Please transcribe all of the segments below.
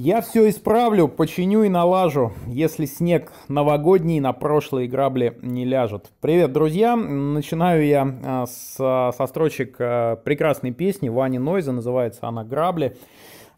Я все исправлю, починю и налажу, если снег новогодний на прошлые грабли не ляжет. Привет, друзья! Начинаю я а, с, со строчек а, прекрасной песни Вани Нойза, называется она «Грабли».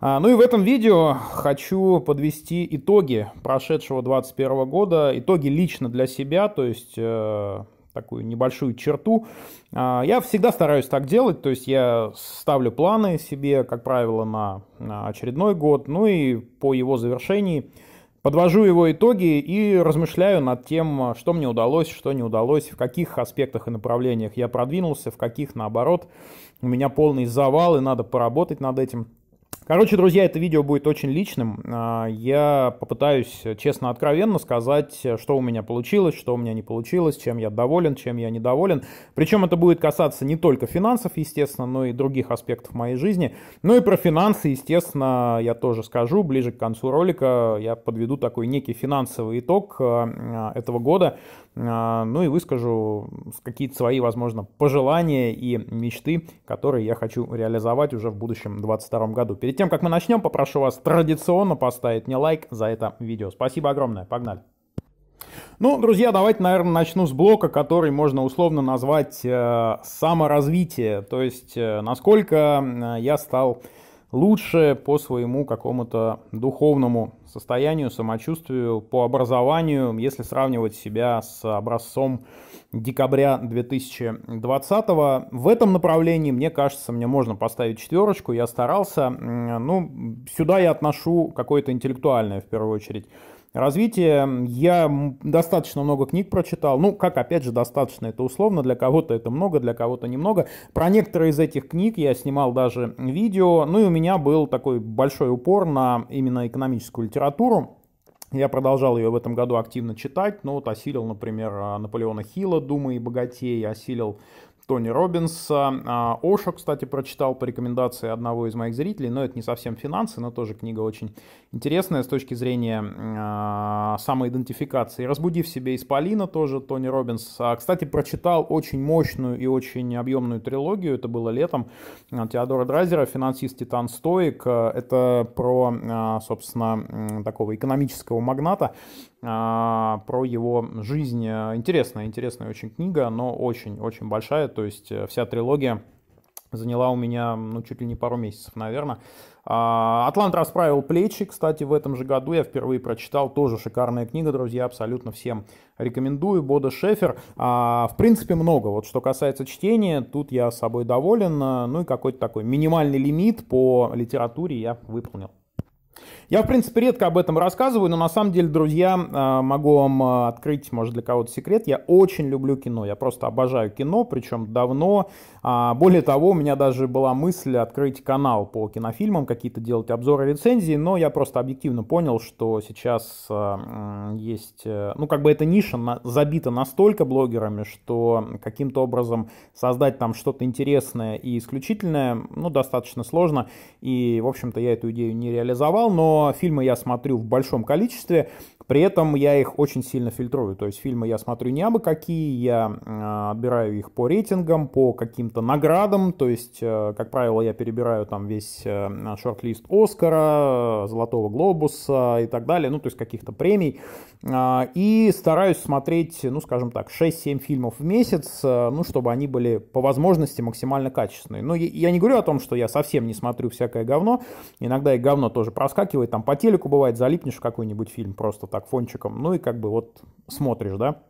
А, ну и в этом видео хочу подвести итоги прошедшего 2021 года, итоги лично для себя, то есть э, такую небольшую черту. А, я всегда стараюсь так делать, то есть я ставлю планы себе, как правило, на очередной год, ну и по его завершении подвожу его итоги и размышляю над тем, что мне удалось, что не удалось, в каких аспектах и направлениях я продвинулся, в каких, наоборот, у меня полный завал и надо поработать над этим. Короче, друзья, это видео будет очень личным. А, я попытаюсь честно, откровенно сказать, что у меня получилось, что у меня не получилось, чем я доволен, чем я недоволен. Причем это будет касаться не только финансов, естественно, но и других аспектов моей жизни. Ну и про финансы, естественно, я тоже скажу. Ближе к концу ролика я подведу такой некий финансовый итог а, а, этого года. Ну и выскажу какие-то свои, возможно, пожелания и мечты, которые я хочу реализовать уже в будущем 2022 году. Перед тем, как мы начнем, попрошу вас традиционно поставить мне лайк за это видео. Спасибо огромное, погнали. Ну, друзья, давайте, наверное, начну с блока, который можно условно назвать э, саморазвитие. То есть, э, насколько э, я стал лучше по своему какому-то духовному состоянию, самочувствию, по образованию, если сравнивать себя с образцом декабря 2020. В этом направлении, мне кажется, мне можно поставить четверочку, я старался. Ну, сюда я отношу какое-то интеллектуальное, в первую очередь, развитие. Я достаточно много книг прочитал. Ну, как, опять же, достаточно это условно. Для кого-то это много, для кого-то немного. Про некоторые из этих книг я снимал даже видео. Ну и у меня был такой большой упор на именно экономическую литературу. Я продолжал ее в этом году активно читать, но ну, вот осилил, например, Наполеона Хилла «Думы и богатей», осилил Тони Робинса. А, Оша, кстати, прочитал по рекомендации одного из моих зрителей, но это не совсем финансы, но тоже книга очень интересная с точки зрения а, самоидентификации. «Разбуди в себе Исполина» тоже Тони Робинс. А, кстати, прочитал очень мощную и очень объемную трилогию, это было летом, Теодора Драйзера «Финансист Титан Стоик». Это про, собственно, такого экономического магната, а, про его жизнь. Э, интересная, интересная очень книга, но очень-очень большая, то есть э, вся трилогия заняла у меня ну, чуть ли не пару месяцев, наверное. А, «Атлант расправил плечи», кстати, в этом же году я впервые прочитал, тоже шикарная книга, друзья, абсолютно всем рекомендую, Бода Шефер. А, в принципе, много, вот что касается чтения, тут я с собой доволен, э, ну и какой-то такой минимальный лимит по литературе я выполнил. Я, в принципе, редко об этом рассказываю, но на самом деле, друзья, а, могу вам а, открыть, может, для кого-то секрет. Я очень люблю кино, я просто обожаю кино, причем давно. А, более того, у меня даже была мысль открыть канал по кинофильмам, какие-то делать обзоры, рецензии, но я просто объективно понял, что сейчас есть... Э, ну, как бы эта ниша забита настолько блогерами, что каким-то образом создать там что-то интересное и исключительное, ну, достаточно сложно. И, в общем-то, я эту идею не реализовал, но фильмы я смотрю в большом количестве. При этом я их очень сильно фильтрую. То есть фильмы я смотрю не абы какие, я а, отбираю их по рейтингам, по каким-то наградам. То есть, э, как правило, я перебираю там весь э, шорт-лист Оскара, Золотого Глобуса и так далее. Ну, то есть каких-то премий. А, и стараюсь смотреть, ну, скажем так, 6-7 фильмов в месяц, э, ну, чтобы они были по возможности максимально качественные. Но я не говорю о том, что я совсем не смотрю всякое говно. Иногда и говно тоже проскакивает. Там по телеку бывает, залипнешь в какой-нибудь фильм просто так так фончиком, ну и как бы вот смотришь, да.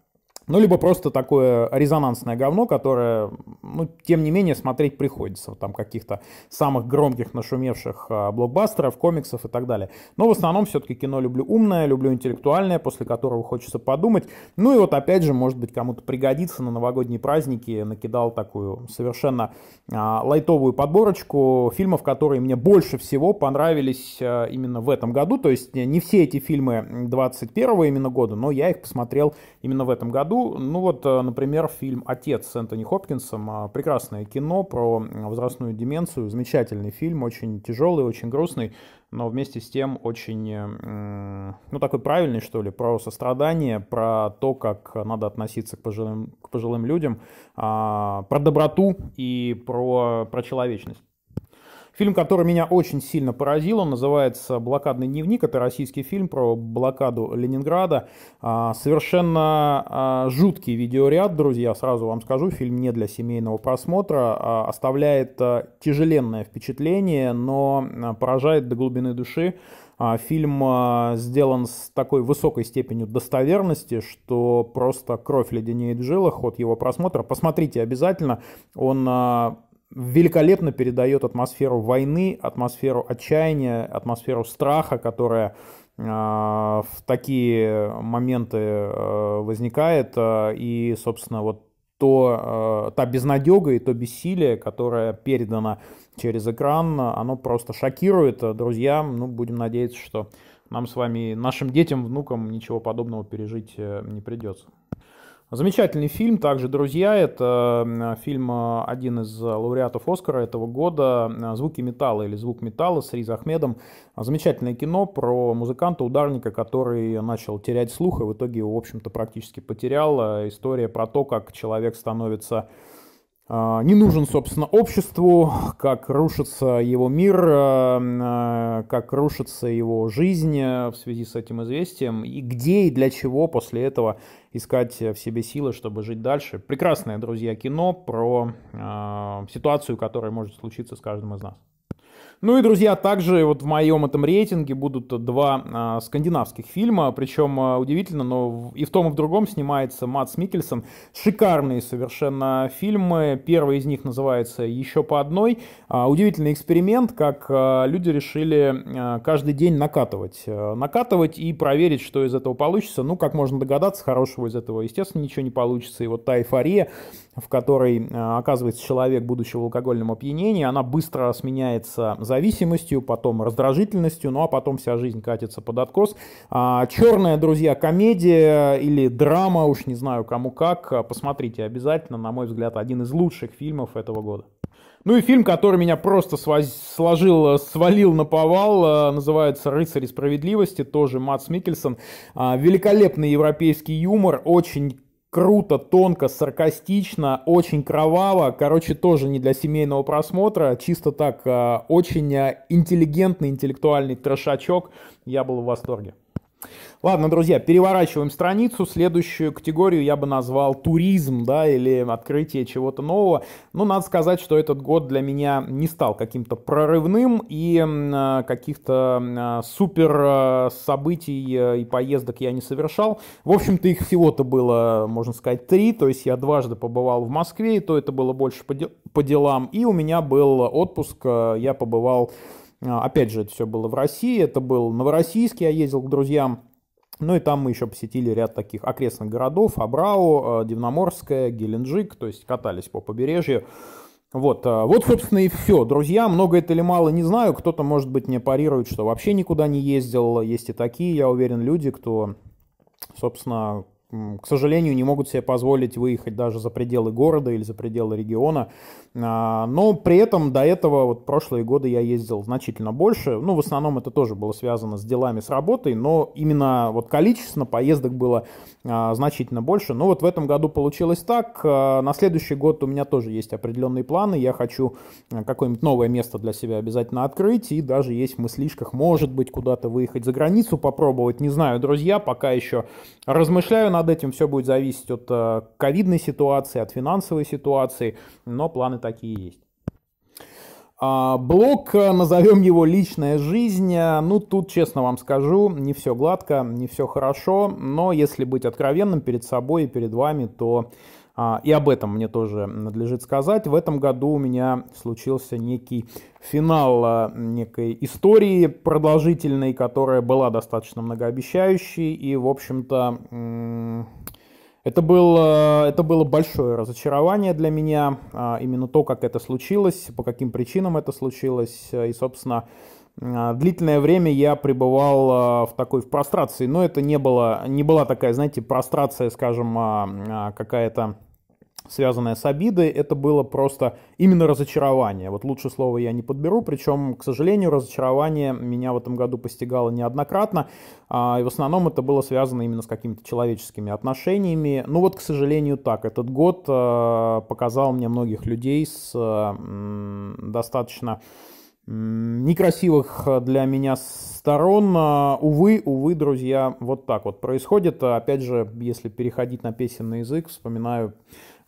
Ну, либо просто такое резонансное говно, которое, ну, тем не менее, смотреть приходится. вот Там каких-то самых громких, нашумевших а, блокбастеров, комиксов и так далее. Но в основном все-таки кино люблю умное, люблю интеллектуальное, после которого хочется подумать. Ну и вот опять же, может быть, кому-то пригодится на новогодние праздники. Накидал такую совершенно а, лайтовую подборочку фильмов, которые мне больше всего понравились а, именно в этом году. То есть не все эти фильмы 21 именно года, но я их посмотрел именно в этом году. Ну, ну вот, э, например, фильм «Отец» с Энтони Хопкинсом. А, прекрасное кино про возрастную деменцию. Замечательный фильм, очень тяжелый, очень грустный, но вместе с тем очень, э, ну такой правильный, что ли, про сострадание, про то, как надо относиться к пожилым, к пожилым людям, а, про доброту и про, про человечность. Фильм, который меня очень сильно поразил, он называется «Блокадный дневник». Это российский фильм про блокаду Ленинграда. А, совершенно а, жуткий видеоряд, друзья, сразу вам скажу. Фильм не для семейного просмотра. А, оставляет тяжеленное впечатление, но поражает до глубины души. Фильм сделан с такой высокой степенью достоверности, что просто кровь леденеет в жилах от его просмотра. Посмотрите обязательно, он великолепно передает атмосферу войны, атмосферу отчаяния, атмосферу страха, которая а, в такие моменты э, возникает. А, и, собственно, вот то, а, та безнадега и то бессилие, которое передано через экран, оно просто шокирует. Друзья, ну, будем надеяться, что нам с вами, нашим детям, внукам ничего подобного пережить э, не придется. Замечательный фильм, также «Друзья», это фильм э, один из э, лауреатов Оскара этого года э, «Звуки металла» или «Звук металла» с Риз Ахмедом. Замечательное кино про музыканта-ударника, который начал терять слух и в итоге его, в общем-то, практически потерял. История про то, как человек становится а, не нужен, собственно, обществу, как рушится его мир, а, а, как рушится его жизнь в связи с этим известием, и где и для чего после этого искать в себе силы, чтобы жить дальше. Прекрасное, друзья, кино про ситуацию, которая может случиться с каждым из нас. Ну и, друзья, также вот в моем этом рейтинге будут два э, скандинавских фильма, причем э, а, удивительно, но и в том, и в другом снимается Матс Микельсон. Шикарные совершенно фильмы, первый из них называется «Еще по одной». Э, удивительный эксперимент, как э, люди решили э, каждый день накатывать. Э, накатывать и проверить, что из этого получится. Ну, как можно догадаться, хорошего из этого, естественно, ничего не получится. И вот та эйфория, в которой э, оказывается человек, будущего алкогольного опьянения, она быстро сменяется зависимостью, потом раздражительностью, ну а потом вся жизнь катится под откос. А, черная, друзья, комедия или драма, уж не знаю кому как, а, посмотрите обязательно, на мой взгляд, один из лучших фильмов этого года. Ну и фильм, который меня просто сложил, свалил на повал, а, называется «Рыцари справедливости», тоже Мац Микельсон. А, великолепный европейский юмор, очень круто, тонко, саркастично, очень кроваво. Короче, тоже не для семейного просмотра, чисто так, а, очень а, интеллигентный, интеллектуальный трешачок. Я был в восторге. Ладно, друзья, переворачиваем страницу. Следующую категорию я бы назвал туризм, да, или открытие чего-то нового. Но ну, надо сказать, что этот год для меня не стал каким-то прорывным, и а, каких-то а, супер а, событий э, и поездок я не совершал. В общем-то, их всего-то было, можно сказать, три. То есть я дважды побывал в Москве, и то это было больше по, делам. И у меня был отпуск, э, я побывал а, опять же, это все было в России, это был Новороссийский, я ездил к друзьям. Ну и там мы еще посетили ряд таких окрестных городов, Абрау, э, Дивноморская, Геленджик, то есть катались по побережью. Вот, э, вот, собственно, и все. Друзья, много это или мало, не знаю. Кто-то, может быть, мне парирует, что вообще никуда не ездил. Есть и такие, я уверен, люди, кто, собственно, к сожалению, не могут себе позволить выехать даже за пределы города или за пределы региона. А, но при этом до этого, вот прошлые годы я ездил значительно больше. Ну, в основном это тоже было связано с делами, с работой, но именно вот количественно поездок было а, значительно больше. Но ну, вот в этом году получилось так. А, на следующий год у меня тоже есть определенные планы. Я хочу какое-нибудь новое место для себя обязательно открыть. И даже есть в мыслишках, может быть, куда-то выехать за границу попробовать. Не знаю, друзья, пока еще размышляю на над этим все будет зависеть от э, ковидной ситуации, от финансовой ситуации, но планы такие есть. А, Блок, э, назовем его личная жизнь, э, ну тут, честно вам скажу, не все гладко, не все хорошо, но если быть откровенным перед собой и перед вами, то а, и об этом мне тоже надлежит сказать. В этом году у меня случился некий финал а, некой истории продолжительной, которая была достаточно многообещающей. И, в общем-то, это было, а, это было большое разочарование для меня, именно то, как это случилось, по каким причинам это случилось. И, собственно, а, длительное время я пребывал а, в такой в прострации, но это не было, не была такая, знаете, прострация, скажем, а, какая-то связанная с обидой, это было просто именно разочарование. Вот лучше слова я не подберу, причем, к сожалению, разочарование меня в этом году постигало неоднократно, и в основном это было связано именно с какими-то человеческими отношениями. Ну вот, к сожалению, так. Этот год показал мне многих людей с достаточно некрасивых э, для меня сторон. А, увы, увы, друзья, вот так вот происходит. А, опять же, если переходить на песенный язык, вспоминаю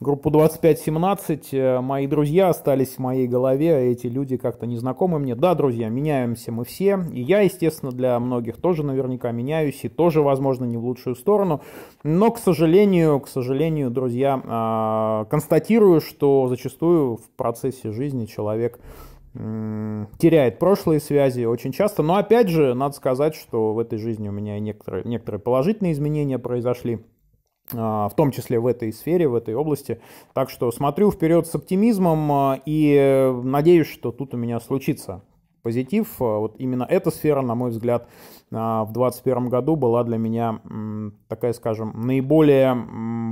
группу 2517. Э, мои друзья остались в моей голове, а эти люди как-то незнакомы мне. Да, друзья, меняемся мы все. И я, естественно, для многих тоже наверняка меняюсь, и тоже, возможно, не в лучшую сторону. Но, к сожалению, к сожалению, друзья, а, констатирую, что зачастую в процессе жизни человек теряет прошлые связи очень часто. Но опять же, надо сказать, что в этой жизни у меня некоторые, некоторые положительные изменения произошли, а, в том числе в этой сфере, в этой области. Так что смотрю вперед с оптимизмом а, и э, надеюсь, что тут у меня случится позитив. А, вот именно эта сфера, на мой взгляд, в 2021 году была для меня такая, скажем, наиболее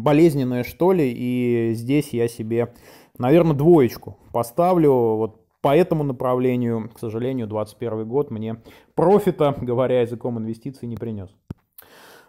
болезненная, что ли, и здесь я себе, наверное, двоечку поставлю. Вот по этому направлению, к сожалению, 2021 год мне профита, говоря языком инвестиций, не принес.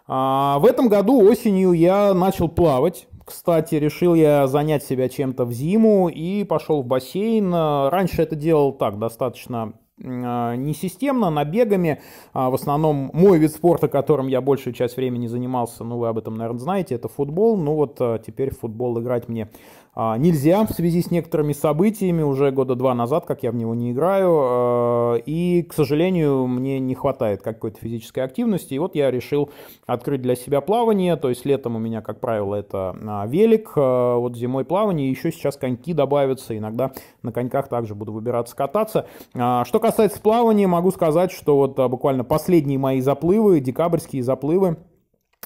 А, в этом году осенью я начал плавать. Кстати, решил я занять себя чем-то в зиму и пошел в бассейн. А, раньше это делал так, достаточно а, несистемно, набегами. А, в основном мой вид спорта, которым я большую часть времени занимался, ну вы об этом, наверное, знаете, это футбол. Ну вот теперь в футбол играть мне а, нельзя в связи с некоторыми событиями, уже года два назад, как я в него не играю, э, и, к сожалению, мне не хватает какой-то физической активности, и вот я решил открыть для себя плавание, то есть летом у меня, как правило, это а, велик, э, вот зимой плавание, еще сейчас коньки добавятся, иногда на коньках также буду выбираться кататься. А, что касается плавания, могу сказать, что вот буквально последние мои заплывы, декабрьские заплывы,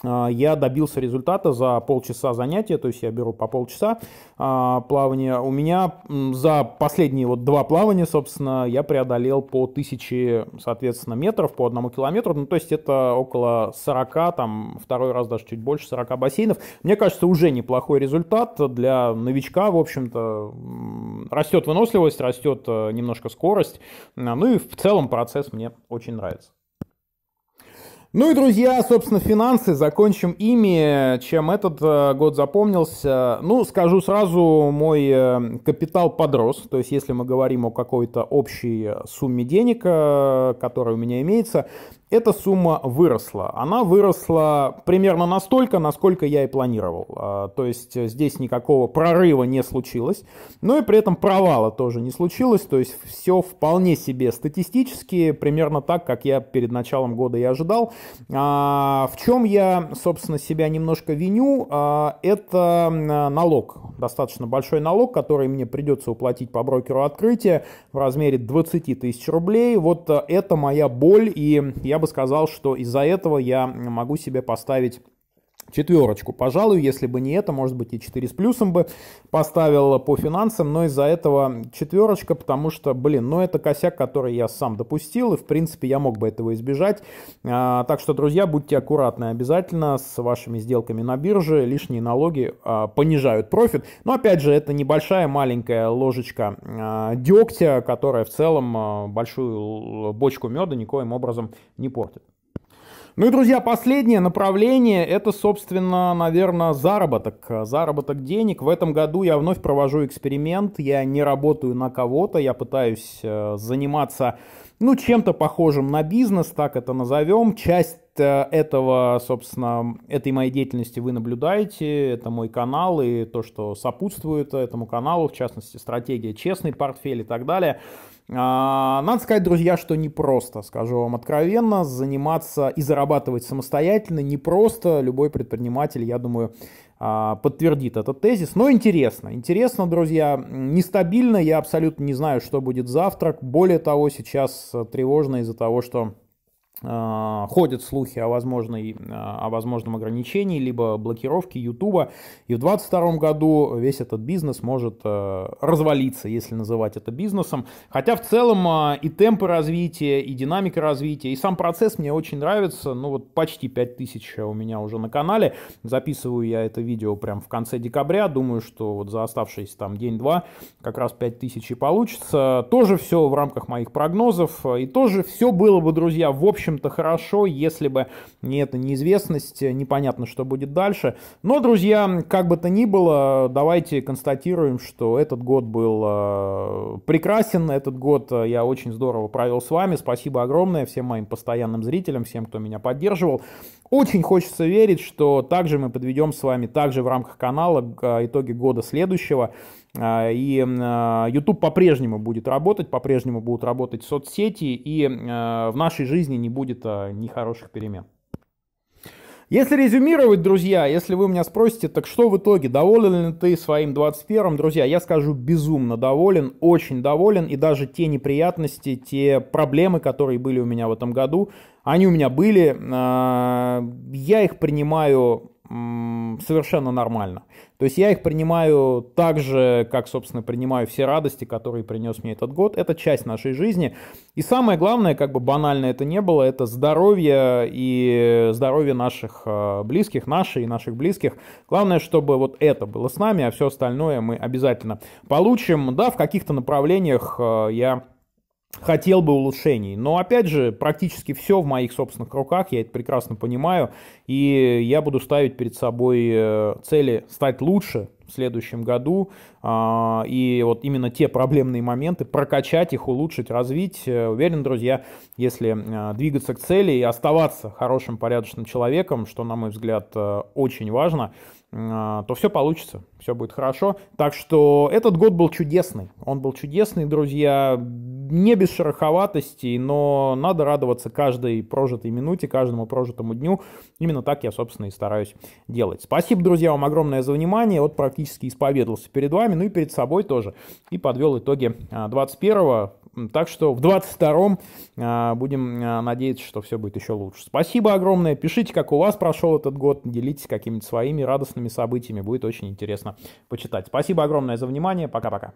а, я добился результата за полчаса занятия, то есть я беру по полчаса а, плавания. У меня за последние вот два плавания, собственно, я преодолел по тысячи, соответственно, метров по одному километру. Ну, то есть это около 40, там, второй раз даже чуть больше 40 бассейнов. Мне кажется, уже неплохой результат для новичка, в общем-то. Растет выносливость, растет э, немножко скорость. А, ну и в целом процесс мне очень нравится. Ну и, друзья, собственно, финансы. Закончим ими. Чем этот э, год запомнился? Ну, скажу сразу, мой э, капитал подрос. То есть, если мы говорим о какой-то общей э, сумме денег, которая у меня имеется, эта сумма выросла. Она выросла примерно настолько, насколько я и планировал. А, то есть э, здесь никакого прорыва не случилось, но ну и при этом провала тоже не случилось. То есть все вполне себе статистически, примерно так, как я перед началом года и ожидал. А, в чем я, собственно, себя немножко виню, а, это налог. Достаточно большой налог, который мне придется уплатить по брокеру открытия в размере 20 тысяч рублей. Вот э, это моя боль, и я я бы сказал, что из-за этого я могу себе поставить четверочку. Пожалуй, если бы не это, может быть и 4 с плюсом бы поставил по финансам, но из-за этого четверочка, потому что, блин, ну это косяк, который я сам допустил, и в принципе я мог бы этого избежать. А, так что, друзья, будьте аккуратны обязательно с вашими сделками на бирже, лишние налоги а, понижают профит. Но опять же, это небольшая маленькая ложечка а, дегтя, которая в целом а, большую бочку меда никоим образом не портит. Ну и, друзья, последнее направление – это, собственно, наверное, заработок. Заработок денег. В этом году я вновь провожу эксперимент. Я не работаю на кого-то, я пытаюсь э, заниматься ну, чем-то похожим на бизнес, так это назовем. Часть э, этого, собственно, этой моей деятельности вы наблюдаете, это мой канал и то, что сопутствует этому каналу, в частности, стратегия «Честный портфель» и так далее – а, надо сказать, друзья, что непросто, скажу вам откровенно, заниматься и зарабатывать самостоятельно непросто. Любой предприниматель, я думаю, а, подтвердит этот тезис. Но интересно, интересно, друзья, нестабильно, я абсолютно не знаю, что будет завтра. Более того, сейчас тревожно из-за того, что а, ходят слухи о, возможной, а, о возможном ограничении, либо блокировке Ютуба. И в 2022 году весь этот бизнес может а, развалиться, если называть это бизнесом. Хотя в целом и темпы развития, и динамика развития, и сам процесс мне очень нравится. Ну вот почти 5000 у меня уже на канале. Записываю я это видео прям в конце декабря. Думаю, что вот за оставшиеся там день-два как раз 5000 и получится. Тоже все в рамках моих прогнозов. И тоже все было бы, друзья, в общем общем-то, хорошо, если бы не эта неизвестность, непонятно, что будет дальше. Но, друзья, как бы то ни было, давайте констатируем, что этот год был э, прекрасен, этот год э, я очень здорово провел с вами, спасибо огромное всем моим постоянным зрителям, всем, кто меня поддерживал. Очень хочется верить, что также мы подведем с вами, также в рамках канала, э, итоги года следующего, а, и а, YouTube по-прежнему будет работать, по-прежнему будут работать соцсети, и а, в нашей жизни не будет ни хороших перемен. Если резюмировать, друзья, если вы меня спросите, так что в итоге, доволен ли ты своим 21-м, друзья, я скажу безумно доволен, очень доволен, и даже те неприятности, те проблемы, которые были у меня в этом году, они у меня были, я их принимаю совершенно нормально. То есть я их принимаю так же, как, собственно, принимаю все радости, которые принес мне этот год. Это часть нашей жизни. И самое главное, как бы банально это не было, это здоровье и здоровье наших э, близких, наши и наших близких. Главное, чтобы вот это было с нами, а все остальное мы обязательно получим. Да, в каких-то направлениях э, я хотел бы улучшений. Но опять же, практически все в моих собственных руках, я это прекрасно понимаю, и я буду ставить перед собой э, цели стать лучше в следующем году, а, и вот именно те проблемные моменты, прокачать их, улучшить, развить. Э, уверен, друзья, если э, двигаться к цели и оставаться хорошим, порядочным человеком, что, на мой взгляд, очень важно, а, то все получится, все будет хорошо. Так что этот год был чудесный. Он был чудесный, друзья не без шероховатостей, но надо радоваться каждой прожитой минуте, каждому прожитому дню. Именно так я, собственно, и стараюсь делать. Спасибо, друзья, вам огромное за внимание. Вот практически исповедовался перед вами, ну и перед собой тоже. И подвел итоги 21-го. А, так что в 22-м а, будем а, надеяться, что все будет еще лучше. Спасибо огромное. Пишите, как у вас прошел этот год. Делитесь какими-то своими радостными событиями. Будет очень интересно почитать. Спасибо огромное за внимание. Пока-пока.